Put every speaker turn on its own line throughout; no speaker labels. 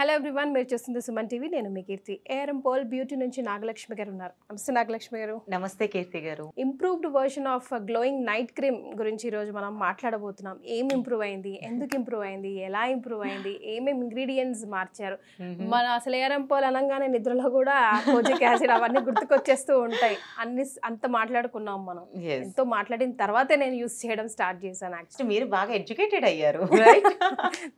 Hello everyone మీరు చూస్తుంది Suman TV నేను మీ కీర్తి ఏఆర్ఎం పోల్ బ్యూటీ నుంచి నాగలక్ష్మి గారు ఉన్నారు నమస్తే నాగలక్ష్మి గారు
నమస్తే Keerthi garu
improved version of glowing night cream గురించి రోజు మనం మాట్లాడబోతున్నాం ఏం ఇంప్రూవ్ అయింది ఎందుకు ఇంప్రూవ్ అయింది ఎలా ఇంప్రూవ్ అయింది ఏమేమి ఇంగ్రీడియంట్స్ మార్చారు మన అసలు ఏఆర్ఎం పోల్ అనగానే నిద్రలో కూడా కోజిక్ యాసిడ్ అవన్నీ గుర్తుకొచ్చేస్తూ ఉంటాయి అన్ని అంత మాట్లాడుకున్నాం మనం ఎంతో మాట్లాడిన తర్వాతే నేను యూస్ చేయడం స్టార్ట్ చేశాను యాక్చువల్లీ మీరు బాగా
ఎడ్యుకేటెడ్ అయ్యారు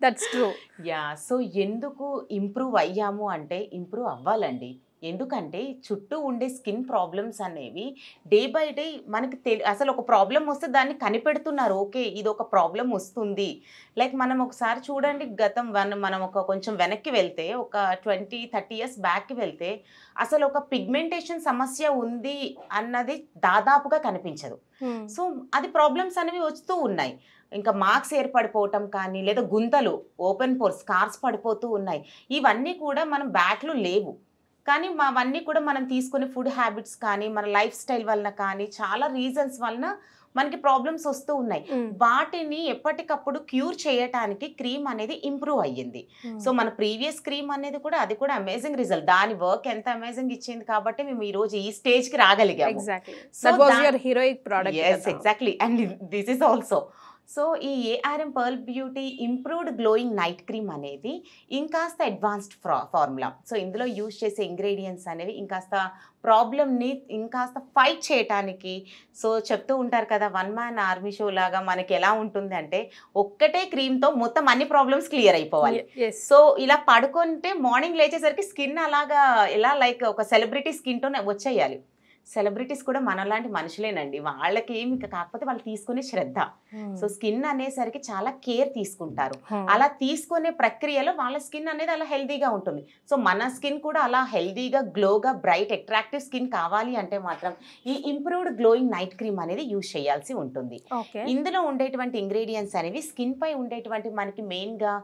దట్స్ ట్రూ యా సో ఎందుకు ఇంప్రూవ్ అయ్యాము అంటే ఇంప్రూవ్ అవ్వాలండి ఎందుకంటే చుట్టూ ఉండే స్కిన్ ప్రాబ్లమ్స్ అనేవి డే బై డే మనకి తెలి అసలు ఒక ప్రాబ్లం వస్తే దాన్ని కనిపెడుతున్నారు ఓకే ఇది ఒక ప్రాబ్లం వస్తుంది లైక్ మనం ఒకసారి చూడండి గతం వన్ మనం ఒక కొంచెం వెనక్కి వెళ్తే ఒక ట్వంటీ థర్టీ ఇయర్స్ బ్యాక్కి వెళ్తే అసలు ఒక పిగ్మెంటేషన్ సమస్య ఉంది అన్నది దాదాపుగా కనిపించదు సో అది ప్రాబ్లమ్స్ అనేవి వస్తూ ఉన్నాయి ఇంకా మార్క్స్ ఏర్పడిపోవటం కానీ లేదా గుంతలు ఓపెన్ పోర్స్ కార్స్ పడిపోతూ ఉన్నాయి ఇవన్నీ కూడా మనం బ్యాక్లు లేవు కానీ అవన్నీ కూడా మనం తీసుకునే ఫుడ్ హ్యాబిట్స్ కానీ మన లైఫ్ స్టైల్ వలన కానీ చాలా రీజన్స్ వలన మనకి ప్రాబ్లమ్స్ వస్తూ ఉన్నాయి వాటిని ఎప్పటికప్పుడు క్యూర్ చేయటానికి క్రీమ్ అనేది ఇంప్రూవ్ అయ్యింది సో మన ప్రీవియస్ క్రీమ్ అనేది కూడా అది కూడా అమేజింగ్ రిజల్ట్ దాని వర్క్ ఎంత అమేజింగ్ ఇచ్చింది కాబట్టి మేము ఈ రోజు ఈ స్టేజ్ కి రాగలిగాము exactly and this is also so ఈ ARM pearl beauty improved glowing night cream అనేది ఇంకాస్త అడ్వాన్స్డ్ ఫ్రా ఫార్ములా సో ఇందులో యూజ్ చేసే ఇంగ్రీడియంట్స్ అనేవి ఇంకాస్త ప్రాబ్లమ్ని ఇంకాస్త ఫైట్ చేయటానికి సో చెప్తూ ఉంటారు కదా వన్ మ్యాన్ ఆర్మీ షో లాగా మనకి ఎలా ఉంటుంది అంటే ఒక్కటే క్రీమ్తో మొత్తం అన్ని ప్రాబ్లమ్స్ క్లియర్ అయిపోవాలి సో ఇలా పడుకుంటే మార్నింగ్ లేచేసరికి స్కిన్ అలాగా ఎలా లైక్ ఒక సెలబ్రిటీ స్కిన్తో వచ్చేయాలి సెలబ్రిటీస్ కూడా మనలాంటి మనుషులేనండి వాళ్ళకి ఏమి కాకపోతే వాళ్ళు తీసుకునే శ్రద్ధ సో స్కిన్ అనేసరికి చాలా కేర్ తీసుకుంటారు అలా తీసుకునే ప్రక్రియలో వాళ్ళ స్కిన్ అనేది అలా హెల్దీగా ఉంటుంది సో మన స్కిన్ కూడా అలా హెల్దీగా గ్లోగా బ్రైట్ అట్రాక్టివ్ స్కిన్ కావాలి అంటే మాత్రం ఈ ఇంప్రూవ్డ్ గ్లోయింగ్ నైట్ క్రీమ్ అనేది యూజ్ చేయాల్సి ఉంటుంది ఇందులో ఉండేటువంటి ఇంగ్రీడియంట్స్ అనేవి స్కిన్ పై ఉండేటువంటి మనకి మెయిన్గా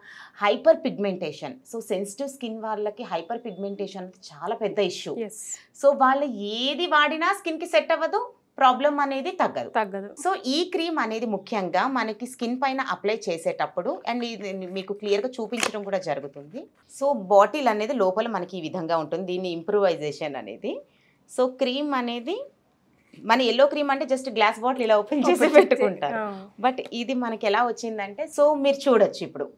hyper pigmentation so sensitive skin వాళ్ళకి హైపర్ పిగ్మెంటేషన్ చాలా పెద్ద ఇష్యూ సో వాళ్ళు ఏది వాడినా స్కిన్కి సెట్ అవ్వదు ప్రాబ్లం అనేది తగ్గదు తగ్గదు సో ఈ క్రీమ్ అనేది ముఖ్యంగా మనకి స్కిన్ పైన అప్లై చేసేటప్పుడు అండ్ ఇది మీకు క్లియర్గా చూపించడం కూడా జరుగుతుంది సో బాటిల్ అనేది లోపల మనకి ఈ విధంగా ఉంటుంది దీన్ని ఇంప్రూవైజేషన్ అనేది సో క్రీమ్ అనేది మన ఎల్లో క్రీమ్ అంటే జస్ట్ గ్లాస్ బాటిల్ ఇలా ఓపెన్ చేసి పెట్టుకుంటారు బట్ ఇది మనకి ఎలా వచ్చిందంటే సో మీరు చూడొచ్చు ఇప్పుడు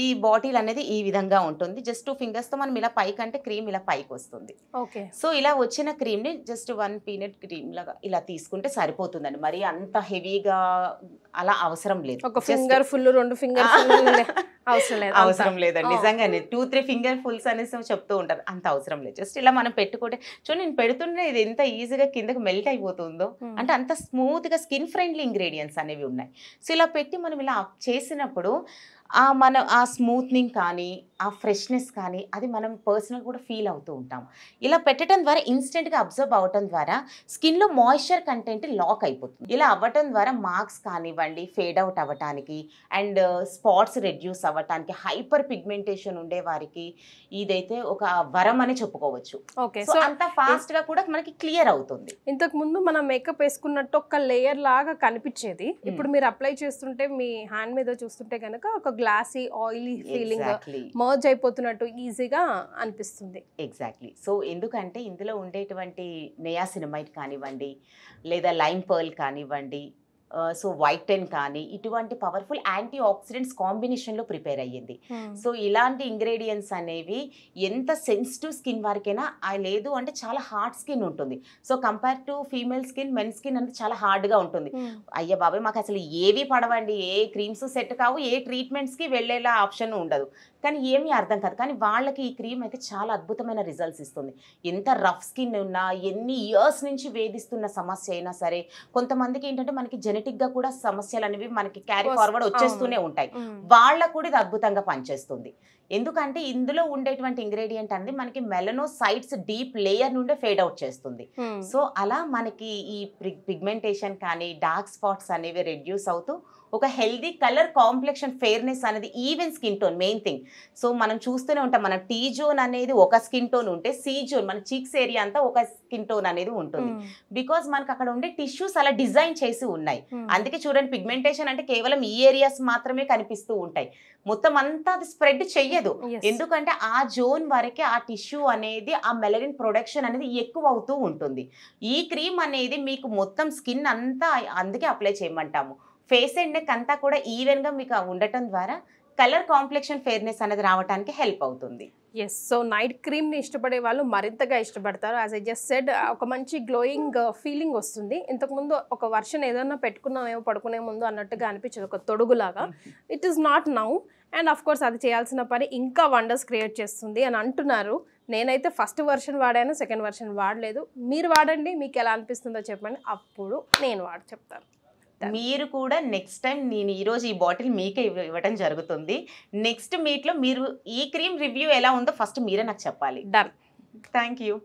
ఈ బాటిల్ అనేది ఈ విధంగా ఉంటుంది జస్ట్ ఫింగర్స్ తో మనం ఇలా పైకి అంటే క్రీమ్ ఇలా పైకి వస్తుంది ఓకే సో ఇలా వచ్చిన క్రీమ్ ని జస్ట్ వన్ పీనట్ క్రీమ్ లాగా ఇలా తీసుకుంటే సరిపోతుందండి మరి అంత హెవీగా అలా అవసరం లేదు ఫింగర్ ఫుల్ రెండు ఫింగర్ అవసరం లేదండి నిజంగానే టూ త్రీ ఫింగర్ ఫుల్స్ అనేసి చెప్తూ ఉంటారు అంత అవసరం లేదు జస్ట్ ఇలా మనం పెట్టుకుంటే చూ నేను పెడుతుంటే ఇది ఎంత ఈజీగా కిందకు మెల్ట్ అయిపోతుందో అంటే అంత స్మూత్ గా స్కిన్ ఫ్రెండ్లీ ఇంగ్రీడియంట్స్ అనేవి ఉన్నాయి సో ఇలా పెట్టి మనం ఇలా చేసినప్పుడు ఆ మన ఆ స్మూత్నింగ్ కానీ ఆ ఫ్రెష్నెస్ కానీ అది మనం పర్సనల్ కూడా ఫీల్ అవుతూ ఉంటాం ఇలా పెట్టడం ద్వారా ఇన్స్టెంట్గా అబ్జర్వ్ అవటం ద్వారా స్కిన్లో మాయిశ్చర్ కంటెంట్ లాక్ అయిపోతుంది ఇలా అవ్వటం ద్వారా మార్క్స్ కానివ్వండి ఫేడ్ అవుట్ అవ్వటానికి అండ్ స్పాట్స్ రెడ్యూస్ అవ్వటానికి హైపర్ పిగ్మెంటేషన్ ఉండే వారికి ఇదైతే ఒక వరం అని చెప్పుకోవచ్చు ఓకే సో అంత ఫాస్ట్గా కూడా మనకి క్లియర్ అవుతుంది
ఇంతకు ముందు మనం మేకప్ వేసుకున్నట్టు ఒక లేయర్ లాగా కనిపించేది ఇప్పుడు మీరు అప్లై చేస్తుంటే మీ హ్యాండ్ మీద చూస్తుంటే కనుక ఒక గ్లాసీ ఆయిలీ ఫీలింగ్ మర్జ్ అయిపోతున్నట్టు ఈజీగా
అనిపిస్తుంది ఎగ్జాక్ట్లీ సో ఎందుకంటే ఇందులో ఉండేటువంటి సినిమైట్ కానివ్వండి లేదా లైమ్ పర్ల్ కానివ్వండి సో వైటన్ కానీ ఇటువంటి పవర్ఫుల్ యాంటీ ఆక్సిడెంట్స్ కాంబినేషన్లో ప్రిపేర్ అయ్యింది hmm. సో ఇలాంటి ఇంగ్రీడియంట్స్ అనేవి ఎంత సెన్సిటివ్ స్కిన్ వారికైనా లేదు అంటే చాలా హార్డ్ స్కిన్ ఉంటుంది so compare to female skin men skin అనేది చాలా హార్డ్గా ఉంటుంది hmm. అయ్యా బాబాయ్ మాకు అసలు ఏవి పడవండి ఏ క్రీమ్స్ సెట్ కావు ఏ ట్రీట్మెంట్స్కి వెళ్ళేలా ఆప్షన్ ఉండదు కానీ ఏమీ అర్థం కాదు కానీ వాళ్ళకి ఈ క్రీమ్ అయితే చాలా అద్భుతమైన రిజల్ట్స్ ఇస్తుంది ఎంత రఫ్ స్కిన్ ఉన్నా ఎన్ని ఇయర్స్ నుంచి వేధిస్తున్న సమస్య అయినా సరే కొంతమందికి ఏంటంటే మనకి జన జెనెటిక్ గా కూడా సమస్యలు అనేవి మనకి క్యారీ ఫార్వర్డ్ వచ్చేస్తూనే ఉంటాయి వాళ్ళకు కూడా ఇది అద్భుతంగా పనిచేస్తుంది ఎందుకంటే ఇందులో ఉండేటువంటి ఇంగ్రీడియంట్ అనేది మనకి మెలనోసైట్స్ డీప్ లేయర్ నుండి ఫేడ్ అవుట్ చేస్తుంది సో అలా మనకి ఈ పిగ్మెంటేషన్ కానీ డార్క్ స్పాట్స్ అనేవి రెడ్యూస్ అవుతూ ఒక హెల్దీ కలర్ కాంప్లెక్షన్ ఫేర్నెస్ అనేది even skin tone main thing so మనం చూస్తూనే ఉంటాం మన టీ జోన్ అనేది ఒక స్కిన్ టోన్ ఉంటే సీ జోన్ మన చీక్స్ ఏరియా అంతా ఒక స్కిన్ టోన్ అనేది ఉంటుంది బికాస్ మనకు అక్కడ ఉండే టిష్యూస్ అలా డిజైన్ చేసి ఉన్నాయి అందుకే చూడండి పిగ్మెంటేషన్ అంటే కేవలం ఈ ఏరియాస్ మాత్రమే కనిపిస్తూ ఉంటాయి మొత్తం అంతా అది స్ప్రెడ్ చెయ్యదు ఎందుకంటే ఆ జోన్ వరకే ఆ టిష్యూ అనేది ఆ మెలరిన్ ప్రొడక్షన్ అనేది ఎక్కువ అవుతూ ఉంటుంది ఈ క్రీమ్ అనేది మీకు మొత్తం స్కిన్ అంతా అందుకే అప్లై చేయమంటాము ఫేస్ అండ్ నెక్ అంతా కూడా ఈవెన్గా మీకు ఉండటం ద్వారా కలర్ కాంప్లెక్షన్ ఫేర్నెస్ అనేది రావడానికి హెల్ప్ అవుతుంది ఎస్ సో నైట్
క్రీమ్ని ఇష్టపడే వాళ్ళు మరింతగా ఇష్టపడతారు యాజ్ ఐ జస్ట్ సెడ్ ఒక మంచి గ్లోయింగ్ ఫీలింగ్ uh, వస్తుంది ఇంతకుముందు ఒక వర్షన్ ఏదైనా పెట్టుకున్నామేమో పడుకునే ముందు అన్నట్టుగా అనిపించదు ఒక తొడుగులాగా it is not now and of course అది చేయాల్సిన పని ఇంకా వండర్స్ క్రియేట్ చేస్తుంది అని అంటున్నారు నేనైతే ఫస్ట్ వర్షన్ వాడాను సెకండ్ వర్షన్ వాడలేదు మీరు వాడండి మీకు ఎలా అనిపిస్తుందో చెప్పండి అప్పుడు నేను వాడు చెప్తాను
చెప్తాను మీరు కూడా నెక్స్ట్ టైం నేను ఈరోజు ఈ బాటిల్ మీకే ఇవ్వటం జరుగుతుంది నెక్స్ట్ మీట్లో మీరు ఈ క్రీమ్ రివ్యూ ఎలా ఉందో ఫస్ట్ మీరే నాకు చెప్పాలి డన్ థ్యాంక్ యూ